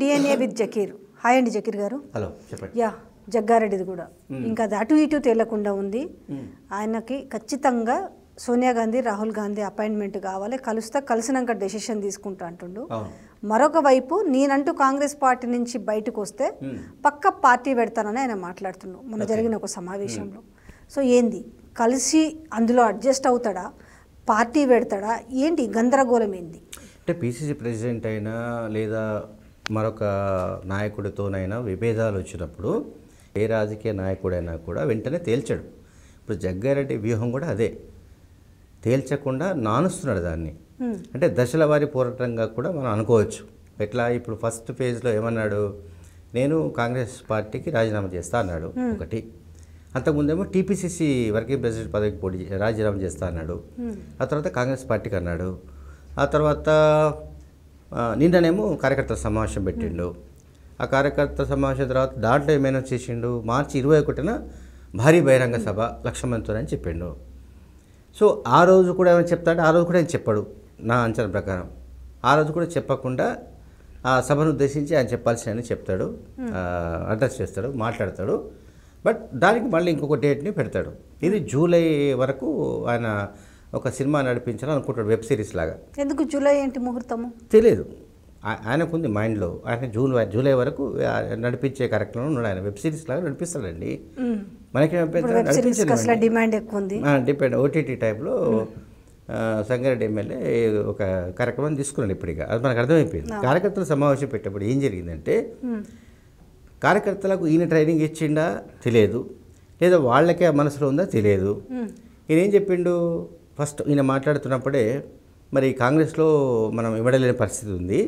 DNA with Zakir hi అండి జకీర్ గారు hello చెప్పండి యా జగ్గారెడ్డిది కూడా hmm. ఇంకా అది అటు ఇటు తేలకుండా ఉంది hmm. ఆయనకి ఖచ్చితంగా సోనియా గాంధీ రాహుల్ గాంధీ అపాయింట్మెంట్ కావాలి కలుస్తా కలిసినాక డెసిషన్ తీసుకుంటా అంటుండు మరొక వైపు నేనంటూ కాంగ్రెస్ పార్టీ నుంచి బయటకు వస్తే hmm. పక్క పార్టీ పెడతానని ఆయన మాట్లాడుతుండు మొన్న జరిగిన ఒక సమావేశంలో సో ఏంది కలిసి అందులో అడ్జస్ట్ అవుతాడా పార్టీ పెడతాడా ఏంటి గందరగోళం ఏంది అంటే పిసిసి ప్రెసిడెంట్ అయినా లేదా మరొక నాయకుడితోనైనా విభేదాలు వచ్చినప్పుడు ఏ రాజకీయ నాయకుడైనా కూడా వెంటనే తేల్చడు ఇప్పుడు జగ్గారెడ్డి వ్యూహం కూడా అదే తేల్చకుండా నానుస్తున్నాడు దాన్ని అంటే దశల వారి పోరాటంగా కూడా మనం అనుకోవచ్చు ఎట్లా ఇప్పుడు ఫస్ట్ ఫేజ్లో ఏమన్నాడు నేను కాంగ్రెస్ పార్టీకి రాజీనామా చేస్తా అన్నాడు ఒకటి అంతకుముందేమో టీపీసీసీ వర్కింగ్ ప్రెసిడెంట్ పదవికి పోటీ రాజీనామా చేస్తా అన్నాడు ఆ తర్వాత కాంగ్రెస్ పార్టీకి అన్నాడు ఆ తర్వాత నిన్ననేమో కార్యకర్తల సమావేశం పెట్టిండు ఆ కార్యకర్త సమావేశం తర్వాత దాంట్లో ఏమైనా చేసిండు మార్చి ఇరవై ఒకటిన భారీ బహిరంగ సభ లక్ష అని చెప్పిండు సో ఆ రోజు కూడా ఏమైనా చెప్తాడు ఆ రోజు కూడా ఆయన చెప్పాడు నా అంచనా ప్రకారం ఆ రోజు కూడా చెప్పకుండా ఆ సభను ఉద్దేశించి ఆయన చెప్పాల్సిన చెప్తాడు అడ్రస్ చేస్తాడు మాట్లాడతాడు బట్ దానికి మళ్ళీ ఇంకొక డేట్ని పెడతాడు ఇది జూలై వరకు ఆయన ఒక సినిమా అనుకుంటాడు వెబ్ సిరీస్ లాగా ఎందుకు జూలై ఏంటి ముహూర్తము తెలియదు ఆయనకుంది మైండ్లో ఆయన జూన్ జూలై వరకు నడిపించే కార్యక్రమం ఉన్నాడు ఆయన వెబ్ సిరీస్ లాగా నడిపిస్తాడండి మనకి డిమాండ్ ఎక్కువ ఉంది డిపెండ్ ఓటీటీ టైప్లో సంగారెడ్డి ఎమ్మెల్యే ఒక కార్యక్రమం తీసుకున్నాడు ఇప్పటిగా అది మనకు అర్థమైపోయింది కార్యకర్తలు సమావేశం పెట్టేప్పుడు ఏం జరిగిందంటే కార్యకర్తలకు ఈయన ట్రైనింగ్ ఇచ్చిండా తెలియదు లేదా వాళ్ళకే మనసులో ఉందా తెలియదు ఈయన ఏం చెప్పిండు ఫస్ట్ ఈయన మాట్లాడుతున్నప్పుడే మరి కాంగ్రెస్లో మనం ఇవ్వడలేని పరిస్థితి ఉంది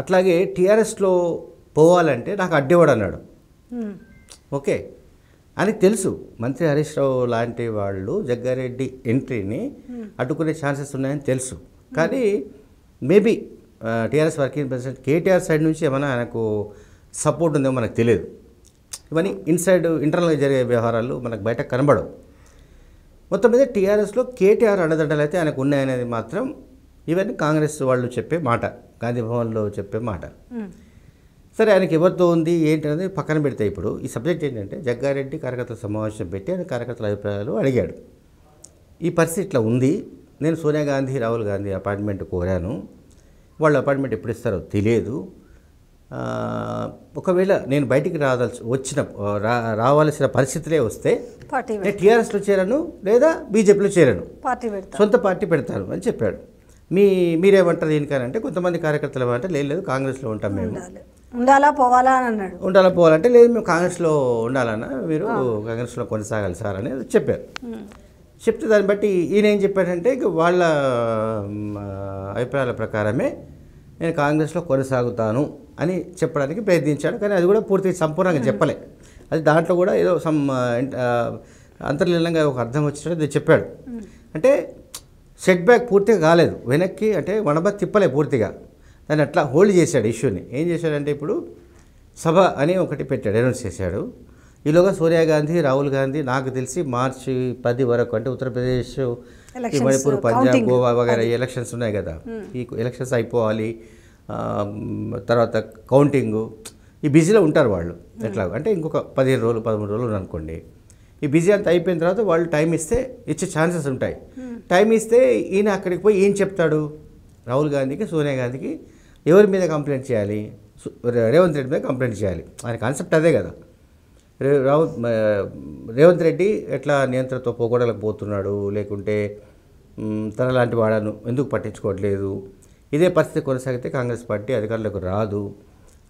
అట్లాగే టీఆర్ఎస్లో పోవాలంటే నాకు అడ్డేవాడు అన్నాడు ఓకే అని తెలుసు మంత్రి హరీష్ రావు లాంటి వాళ్ళు జగ్గారెడ్డి ఎంట్రీని అడ్డుకునే ఛాన్సెస్ ఉన్నాయని తెలుసు కానీ maybe TRS working president KTR side నుంచి ఏమైనా ఆయనకు సపోర్ట్ ఉందేమో మనకు తెలియదు ఇవన్నీ ఇన్సైడ్ ఇంటర్నల్గా జరిగే వ్యవహారాలు మనకు బయట కనబడవు మొత్తం మీద టీఆర్ఎస్లో కేటీఆర్ అండదండలు అయితే ఆయనకు ఉన్నాయనేది మాత్రం ఇవన్నీ కాంగ్రెస్ వాళ్ళు చెప్పే మాట గాంధీ భవన్లో చెప్పే మాట సరే ఆయనకి ఎవరితో ఉంది ఏంటి అనేది పక్కన పెడితే ఇప్పుడు ఈ సబ్జెక్ట్ ఏంటంటే జగ్గారెడ్డి కార్యకర్తల సమావేశం పెట్టి ఆయన కార్యకర్తల అభిప్రాయాలు అడిగాడు ఈ పరిస్థితి ఇట్లా ఉంది నేను సోనియా గాంధీ రాహుల్ గాంధీ అపార్ట్మెంట్ కోరాను వాళ్ళు అపార్ట్మెంట్ ఎప్పుడు ఇస్తారో తెలియదు ఒకవేళ నేను బయటికి రావాల్సి వచ్చిన రావాల్సిన పరిస్థితులే వస్తే నేను టీఆర్ఎస్లో చేరను లేదా బీజేపీలో చేరను పార్టీ సొంత పార్టీ పెడతాను అని చెప్పాడు మీ మీరేమంటారు దీనికనంటే కొంతమంది కార్యకర్తలు ఏమంటే లేదు లేదు కాంగ్రెస్లో ఉంటాం మేము ఉండాలా పోవాలా అని అన్నాడు ఉండాలా పోవాలంటే లేదు మేము కాంగ్రెస్లో ఉండాలన్నా మీరు కాంగ్రెస్లో కొనసాగాలి సార్ అని చెప్పారు చెప్తే దాన్ని బట్టి ఈయన ఏం చెప్పాడంటే ఇక వాళ్ళ అభిప్రాయాల ప్రకారమే నేను కాంగ్రెస్లో కొనసాగుతాను అని చెప్పడానికి ప్రయత్నించాడు కానీ అది కూడా పూర్తి సంపూర్ణంగా చెప్పలే అది దాంట్లో కూడా ఏదో సమ్ అంతర్లీనంగా ఒక అర్థం వచ్చినట్టు చెప్పాడు అంటే సెట్ బ్యాక్ పూర్తిగా కాలేదు వెనక్కి అంటే వనబ తిప్పలే పూర్తిగా దాన్ని అట్లా హోల్డ్ చేశాడు ఇష్యూని ఏం చేశాడంటే ఇప్పుడు సభ అని ఒకటి పెట్టాడు అనౌన్స్ చేశాడు ఈలోగా సోనియా గాంధీ రాహుల్ గాంధీ నాకు తెలిసి మార్చి పది వరకు అంటే ఉత్తరప్రదేశ్ ఈ మణిపూర్ uh, పంజాబ్ గోవా వగైరా ఎలక్షన్స్ ఉన్నాయి కదా hmm. ఈ ఎలక్షన్స్ అయిపోవాలి తర్వాత కౌంటింగు ఈ బిజీలో ఉంటారు వాళ్ళు hmm. ఎట్లా అంటే ఇంకొక పదిహేను రోజులు పదమూడు రోజులు అనుకోండి ఈ బిజీ అంతా అయిపోయిన తర్వాత వాళ్ళు టైం ఇస్తే ఇచ్చే ఛాన్సెస్ ఉంటాయి hmm. టైం ఇస్తే ఈయన అక్కడికి పోయి ఏం చెప్తాడు రాహుల్ గాంధీకి సోనియా గాంధీకి ఎవరి మీద కంప్లైంట్ చేయాలి రేవంత్ రెడ్డి మీద కంప్లైంట్ చేయాలి ఆయన కాన్సెప్ట్ అదే కదా రావు రేవంత్ రెడ్డి ఎట్లా నియంత్రణతో పోగొడలకు పోతున్నాడు లేకుంటే తన లాంటి వాడను ఎందుకు పట్టించుకోవట్లేదు ఇదే పరిస్థితి కొనసాగితే కాంగ్రెస్ పార్టీ అధికారులకు రాదు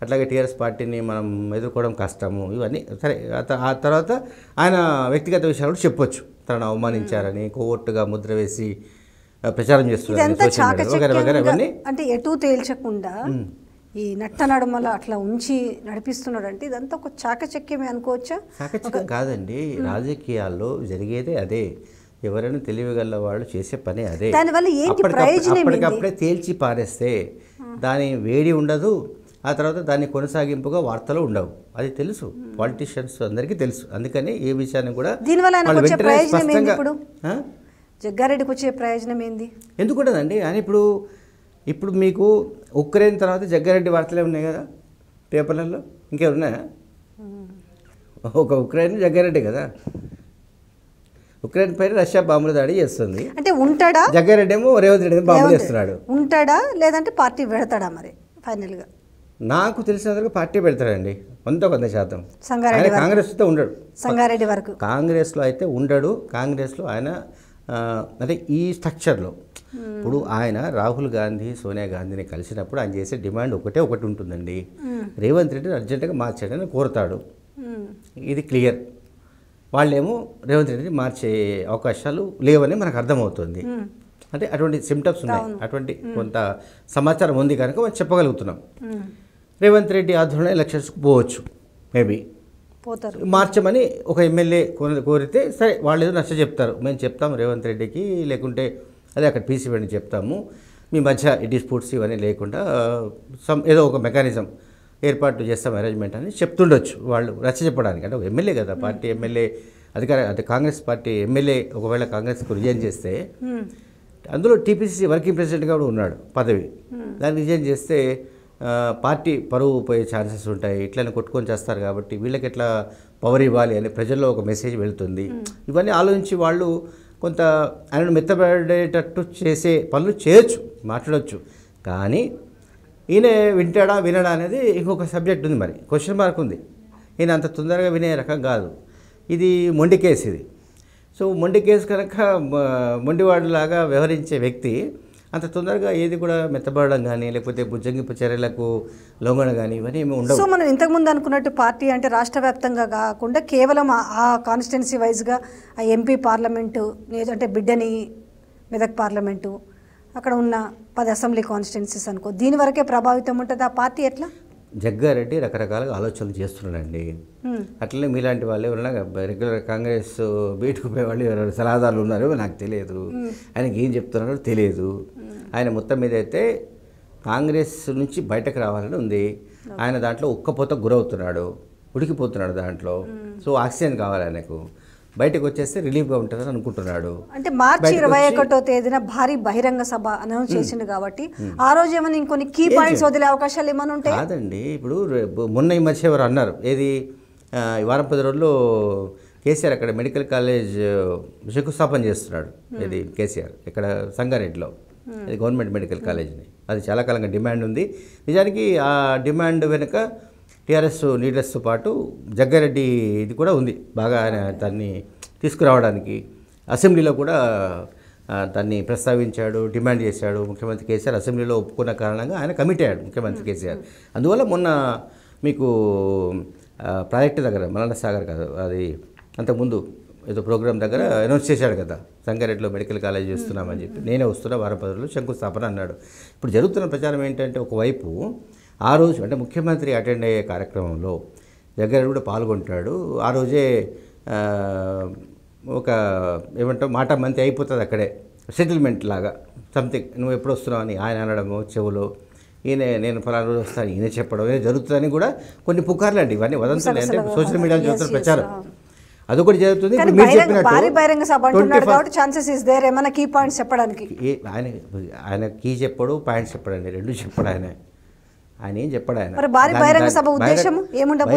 అట్లాగే టీఆర్ఎస్ పార్టీని మనం ఎదుర్కోవడం కష్టము ఇవన్నీ సరే ఆ తర్వాత ఆయన వ్యక్తిగత విషయాలు చెప్పొచ్చు తనను అవమానించారని కోవర్టుగా ముద్ర వేసి ప్రచారం చేస్తున్నారు అంటే ఎటు తేల్చకుండా ఈ నట్ట నడుమల అట్లా ఉంచి నడిపిస్తున్నాడు అంటే ఇదంతా ఒక చాకచక్యమే అనుకోవచ్చా చాకచక్యం కాదండి రాజకీయాల్లో జరిగేదే అదే ఎవరైనా తెలివిగల వాళ్ళు చేసే పని అదే దానివల్ల ఏంటి అప్పటికప్పుడే తేల్చి పారేస్తే దాని వేడి ఉండదు ఆ తర్వాత దాన్ని కొనసాగింపుగా వార్తలు ఉండవు అది తెలుసు పాలిటీషియన్స్ అందరికీ తెలుసు అందుకని ఏ విషయాన్ని కూడా దీనివల్ల జగ్గారెడ్డికి వచ్చే ప్రయోజనం ఏంది ఎందుకుంటుందండి ఆయన ఇప్పుడు ఇప్పుడు మీకు ఉక్రెయిన్ తర్వాత జగ్గారెడ్డి వార్తలే ఉన్నాయి కదా పేపర్లలో ఇంకేమున్నాయా ఒక ఉక్రెయిన్ జగ్గారెడ్డి కదా ఉక్రెయిన్ పైన రష్యా బాంబుల దాడి చేస్తుంది అంటే ఉంటాడా జగ్గారెడ్డి ఏమో రేవంత్ రెడ్డి బాంబులు చేస్తున్నాడు ఉంటాడా లేదంటే పార్టీ పెడతాడా మరి ఫైనల్గా నాకు తెలిసినందుకు పార్టీ పెడతాడండి వంద కొంత శాతం కాంగ్రెస్ కాంగ్రెస్తో ఉండడు సంగారెడ్డి వరకు కాంగ్రెస్లో అయితే ఉండడు కాంగ్రెస్లో ఆయన అంటే ఈ స్ట్రక్చర్లో ఇప్పుడు ఆయన రాహుల్ గాంధీ సోనియా గాంధీని కలిసినప్పుడు ఆయన చేసే డిమాండ్ ఒకటే ఒకటి ఉంటుందండి రేవంత్ రెడ్డిని అర్జెంటుగా మార్చాడని కోరుతాడు ఇది క్లియర్ వాళ్ళేమో రేవంత్ రెడ్డిని మార్చే అవకాశాలు లేవని మనకు అర్థమవుతుంది అంటే అటువంటి సిమ్టమ్స్ ఉన్నాయి అటువంటి కొంత సమాచారం ఉంది కనుక మనం చెప్పగలుగుతున్నాం రేవంత్ రెడ్డి ఆధ్వర్యంలో ఎలక్షన్స్కి పోవచ్చు మేబీ పోతారు మార్చమని ఒక ఎమ్మెల్యే కోరితే సరే వాళ్ళు ఏదో నచ్చ చెప్తారు మేము చెప్తాం రేవంత్ రెడ్డికి లేకుంటే అదే అక్కడ పీసీ వెళ్ళి చెప్తాము మీ మధ్య డిస్ప్యూట్స్ ఇవన్నీ లేకుండా సమ్ ఏదో ఒక మెకానిజం ఏర్పాటు చేస్తాం అరేంజ్మెంట్ అని చెప్తుండొచ్చు వాళ్ళు రచ్చ చెప్పడానికి అంటే ఒక ఎమ్మెల్యే కదా పార్టీ ఎమ్మెల్యే అధికార అంటే కాంగ్రెస్ పార్టీ ఎమ్మెల్యే ఒకవేళ కాంగ్రెస్కు రిజైన్ చేస్తే అందులో టీపీసీసీ వర్కింగ్ ప్రెసిడెంట్గా కూడా ఉన్నాడు పదవి దాన్ని రిజైన్ చేస్తే పార్టీ పరువు పోయే ఛాన్సెస్ ఉంటాయి ఇట్లనే కొట్టుకొని చేస్తారు కాబట్టి వీళ్ళకి ఎట్లా పవర్ ఇవ్వాలి అని ప్రజల్లో ఒక మెసేజ్ వెళుతుంది hmm. ఇవన్నీ ఆలోచించి వాళ్ళు కొంత ఆయన మెత్తపడేటట్టు చేసే పనులు చేయొచ్చు మాట్లాడవచ్చు కానీ ఈయన వింటాడా వినడా అనేది ఇంకొక సబ్జెక్ట్ ఉంది మరి క్వశ్చన్ మార్క్ ఉంది ఈయన అంత తొందరగా వినే రకం కాదు ఇది మొండి కేసు ఇది సో మొండి కేసు కనుక మొండివాడిలాగా వ్యవహరించే వ్యక్తి అంత తొందరగా ఏది కూడా మెత్తబడడం కానీ లేకపోతే బుజ్జంగింపు చర్యలకు లోంగడం కానీ ఇవన్నీ ఉండవు సో మనం ఇంతకుముందు అనుకున్నట్టు పార్టీ అంటే రాష్ట్ర వ్యాప్తంగా కాకుండా కేవలం ఆ కాన్స్టిట్యున్సీ వైజ్గా ఆ ఎంపీ పార్లమెంటు అంటే బిడ్డని మెదక్ పార్లమెంటు అక్కడ ఉన్న పది అసెంబ్లీ కాన్స్టిట్యున్సీస్ అనుకో దీని వరకే ప్రభావితం ఉంటుంది ఆ పార్టీ ఎట్లా జగ్గారెడ్డి రకరకాలుగా ఆలోచనలు చేస్తున్నాడండి అట్లనే మీలాంటి వాళ్ళు ఎవరైనా రెగ్యులర్ కాంగ్రెస్ బీటుకు పోయే వాళ్ళు ఎవరైనా సలహాదారులు ఉన్నారో నాకు తెలియదు ఆయనకి ఏం చెప్తున్నారో తెలియదు ఆయన మొత్తం మీద అయితే కాంగ్రెస్ నుంచి బయటకు రావాలని ఉంది ఆయన దాంట్లో ఉక్కపోత గురవుతున్నాడు ఉడికిపోతున్నాడు దాంట్లో సో ఆక్సిజన్ కావాలి ఆయనకు బయటకు వచ్చేస్తే రిలీఫ్గా ఉంటుందని అనుకుంటున్నాడు అంటే మార్చి ఇరవై ఒకటో తేదీన భారీ బహిరంగ సభ అనౌన్స్ చేసిండు కాబట్టి ఆ రోజు ఏమైనా ఇంకొన్ని కీ పాయింట్స్ వదిలే అవకాశాలు ఏమైనా ఉంటాయి కాదండి ఇప్పుడు మొన్న ఈ మధ్య ఎవరు అన్నారు ఏది ఈ వారం పది రోజుల్లో కేసీఆర్ అక్కడ మెడికల్ కాలేజ్ శంకుస్థాపన చేస్తున్నాడు ఇది కేసీఆర్ ఇక్కడ సంగారెడ్డిలో అది గవర్నమెంట్ మెడికల్ కాలేజ్ని అది చాలా కాలంగా డిమాండ్ ఉంది నిజానికి ఆ డిమాండ్ వెనుక టీఆర్ఎస్ లీడర్స్తో పాటు జగ్గారెడ్డి ఇది కూడా ఉంది బాగా దాన్ని తీసుకురావడానికి అసెంబ్లీలో కూడా దాన్ని ప్రస్తావించాడు డిమాండ్ చేశాడు ముఖ్యమంత్రి కేసీఆర్ అసెంబ్లీలో ఒప్పుకున్న కారణంగా ఆయన కమిట్ అయ్యాడు ముఖ్యమంత్రి కేసీఆర్ అందువల్ల మొన్న మీకు ప్రాజెక్ట్ దగ్గర మలన సాగర్ కదా అది అంతకుముందు ఏదో ప్రోగ్రామ్ దగ్గర అనౌన్స్ చేశాడు కదా సంగారెడ్డిలో మెడికల్ కాలేజ్ చేస్తున్నామని చెప్పి నేనే వస్తున్నా వారం పది శంకుస్థాపన అన్నాడు ఇప్పుడు జరుగుతున్న ప్రచారం ఏంటంటే ఒకవైపు ఆ రోజు అంటే ముఖ్యమంత్రి అటెండ్ అయ్యే కార్యక్రమంలో దగ్గర కూడా పాల్గొంటున్నాడు ఆ రోజే ఒక ఏమంటావు మాట మంతి అయిపోతుంది అక్కడే సెటిల్మెంట్ లాగా సంథింగ్ నువ్వు ఎప్పుడు వస్తున్నావు అని ఆయన అనడము చెవులు ఈయన నేను ఫలానా రోజు వస్తాను ఈయన చెప్పడం ఈయన జరుగుతుందని కూడా కొన్ని పుకార్లు అండి ఇవన్నీ వదంతులు అంటే సోషల్ మీడియాలో జరుగుతున్న ప్రచారం అది ఒకటి జరుగుతుంది మీరు చెప్పినట్టు ఛాన్సెస్ ఇస్ దేర్ ఏమైనా కీ పాయింట్స్ చెప్పడానికి ఆయన ఆయన కీ చెప్పడు పాయింట్స్ చెప్పడండి రెండు చెప్పడు ఆయన ఆయన ఏం చెప్పాడు ఆయన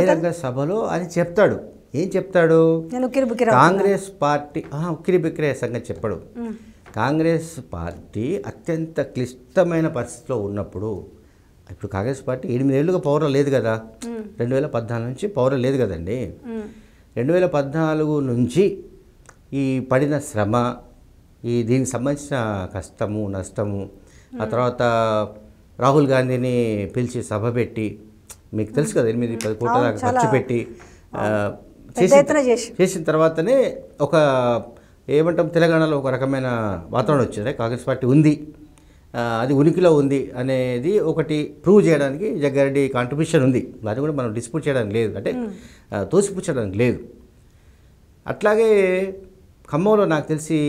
బహిరంగ సభలో అని చెప్తాడు ఏం చెప్తాడు కాంగ్రెస్ పార్టీ ఉక్కిరి బిక్కిరే సంగతి చెప్పాడు కాంగ్రెస్ పార్టీ అత్యంత క్లిష్టమైన పరిస్థితిలో ఉన్నప్పుడు ఇప్పుడు కాంగ్రెస్ పార్టీ ఎనిమిదేళ్లుగా పౌరం లేదు కదా రెండు వేల పద్నాలుగు నుంచి పౌరం లేదు కదండి రెండు వేల పద్నాలుగు నుంచి ఈ పడిన శ్రమ ఈ దీనికి సంబంధించిన కష్టము నష్టము ఆ తర్వాత రాహుల్ గాంధీని పిలిచి సభ పెట్టి మీకు తెలుసు కదా ఎనిమిది పది కోట్ల దాకా ఖర్చు పెట్టి చేసిన చేసిన తర్వాతనే ఒక ఏమంటాం తెలంగాణలో ఒక రకమైన వాతావరణం వచ్చింది కాంగ్రెస్ పార్టీ ఉంది అది ఉనికిలో ఉంది అనేది ఒకటి ప్రూవ్ చేయడానికి జగ్గారెడ్డి కాంట్రిబ్యూషన్ ఉంది దాన్ని కూడా మనం డిస్ప్యూట్ చేయడానికి లేదు అంటే తోసిపుచ్చడానికి లేదు అట్లాగే ఖమ్మంలో నాకు తెలిసి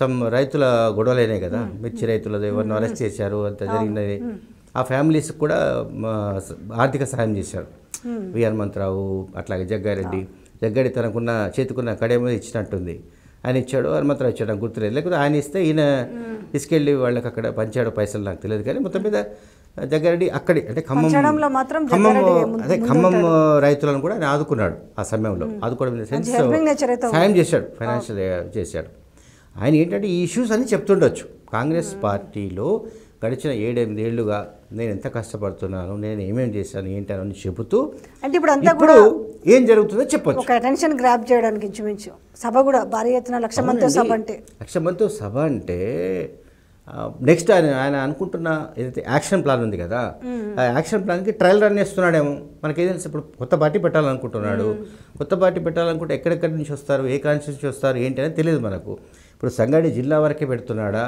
సమ్ రైతుల గొడవలైనాయి కదా మిర్చి రైతులది ఎవరిని అరెస్ట్ చేశారు అంత జరిగినది ఆ ఫ్యామిలీస్ కూడా ఆర్థిక సహాయం చేశారు వి హనుమంతరావు అట్లాగే జగ్గారెడ్డి జగ్గారెడ్డి తనకున్న చేతికున్న కడేమో ఇచ్చినట్టుంది ఆయన ఇచ్చాడు హనుమంతరావు ఇచ్చాడు నాకు గుర్తులేదు లేకపోతే ఆయన ఇస్తే ఈయన తీసుకెళ్ళి వాళ్ళకి అక్కడ పంచాడు పైసలు నాకు తెలియదు కానీ మొత్తం మీద జగ్గారెడ్డి అక్కడి అంటే ఖమ్మం ఖమ్మం అదే ఖమ్మం రైతులను కూడా ఆయన ఆదుకున్నాడు ఆ సమయంలో ఆదుకోవడం సహాయం చేశాడు ఫైనాన్షియల్ చేశాడు ఆయన ఏంటంటే ఈ ఇష్యూస్ అని చెప్తుండొచ్చు కాంగ్రెస్ పార్టీలో గడిచిన ఏళ్ళుగా నేను ఎంత కష్టపడుతున్నాను నేను ఏమేమి చేశాను ఏంటని అని చెబుతూ అంటే ఇప్పుడు అంతా కూడా ఏం జరుగుతుందో చెప్పచ్చు అటెన్షన్ గ్రాప్ చేయడానికి ఇంచుమించు సభ కూడా భారీ ఎత్తున లక్ష మందితో సభ అంటే లక్ష మందితో సభ అంటే నెక్స్ట్ ఆయన ఆయన అనుకుంటున్న ఏదైతే యాక్షన్ ప్లాన్ ఉంది కదా ఆ యాక్షన్ ప్లాన్కి ట్రయల్ రన్ చేస్తున్నాడేమో మనకి ఏదైనా ఇప్పుడు కొత్త పార్టీ పెట్టాలనుకుంటున్నాడు కొత్త పార్టీ పెట్టాలనుకుంటే ఎక్కడెక్కడి నుంచి వస్తారు ఏ కాన్స్టిట్యూన్సీ వస్తారు ఏంటి అనేది తెలియదు మనకు ఇప్పుడు సంగారెడ్డి జిల్లా వరకే పెడుతున్నాడా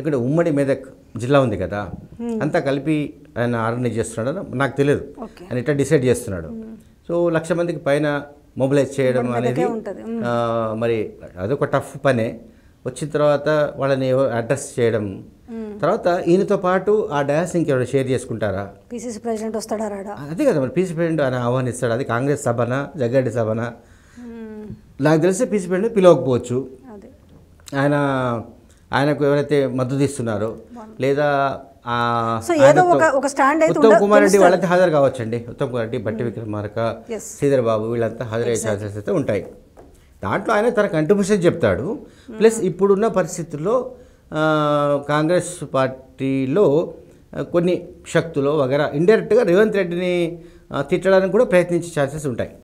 ఇక్కడ ఉమ్మడి మెదక్ జిల్లా ఉంది కదా అంతా కలిపి ఆయన ఆర్గనైజ్ చేస్తున్నాడు నాకు తెలియదు ఆయన ఇట్లా డిసైడ్ చేస్తున్నాడు సో లక్ష మందికి పైన మొబిలైజ్ చేయడం అనేది మరి అదొక టఫ్ పనే వచ్చిన తర్వాత వాళ్ళని అడ్రస్ చేయడం తర్వాత ఈయనతో పాటు ఆ డయాస్ ఇంకెవరు షేర్ చేసుకుంటారా పీసీసీ ప్రెసిడెంట్ వస్తాడా రాడా అదే కదా మరి పీసీ ప్రెసిడెంట్ ఆయన ఆహ్వానిస్తాడు అది కాంగ్రెస్ సభన జగ్గారెడ్డి సభన నాకు తెలిసి పీసీ ప్రెసిడెంట్ పిలవకపోవచ్చు ఆయన ఆయనకు ఎవరైతే మద్దతు ఇస్తున్నారో లేదా ఉత్తమ్ కుమార్ రెడ్డి వాళ్ళంతా హాజరు కావచ్చండి ఉత్తమ్ కుమార్ రెడ్డి బట్టి విక్రమార్క శ్రీధర్ బాబు వీళ్ళంతా హాజరయ్యే ఛాన్సెస్ అయితే ఉంటాయి దాంట్లో ఆయన తన కంట్రిబ్యూషన్ చెప్తాడు ప్లస్ ఇప్పుడున్న పరిస్థితుల్లో కాంగ్రెస్ పార్టీలో కొన్ని శక్తులు వగైరా ఇండైరెక్ట్గా రేవంత్ రెడ్డిని తిట్టడానికి కూడా ప్రయత్నించే ఛాన్సెస్ ఉంటాయి